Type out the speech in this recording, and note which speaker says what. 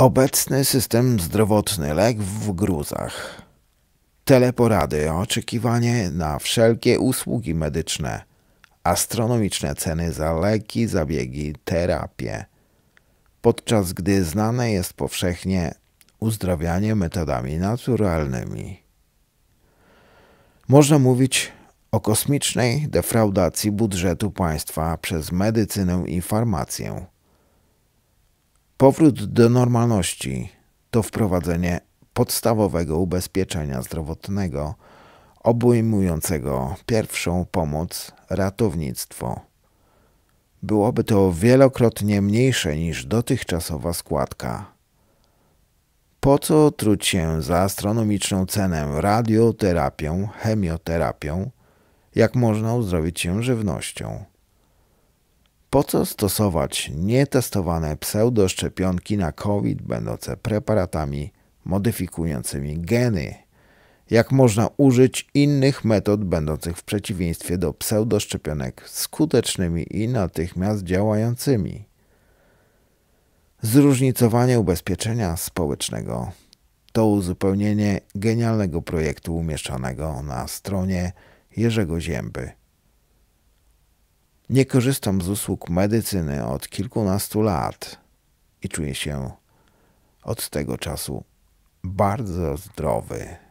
Speaker 1: Obecny system zdrowotny lek w gruzach. Teleporady, oczekiwanie na wszelkie usługi medyczne, astronomiczne ceny za leki, zabiegi, terapie. Podczas gdy znane jest powszechnie uzdrawianie metodami naturalnymi. Można mówić o kosmicznej defraudacji budżetu państwa przez medycynę i farmację Powrót do normalności to wprowadzenie podstawowego ubezpieczenia zdrowotnego obejmującego pierwszą pomoc, ratownictwo. Byłoby to wielokrotnie mniejsze niż dotychczasowa składka. Po co truć się za astronomiczną cenę radioterapią, chemioterapią, jak można uzdrowić się żywnością? Po co stosować nietestowane pseudoszczepionki na COVID, będące preparatami modyfikującymi geny? Jak można użyć innych metod, będących w przeciwieństwie do pseudoszczepionek skutecznymi i natychmiast działającymi? Zróżnicowanie ubezpieczenia społecznego to uzupełnienie genialnego projektu umieszczonego na stronie Jerzego Zięby nie korzystam z usług medycyny od kilkunastu lat i czuję się od tego czasu bardzo zdrowy.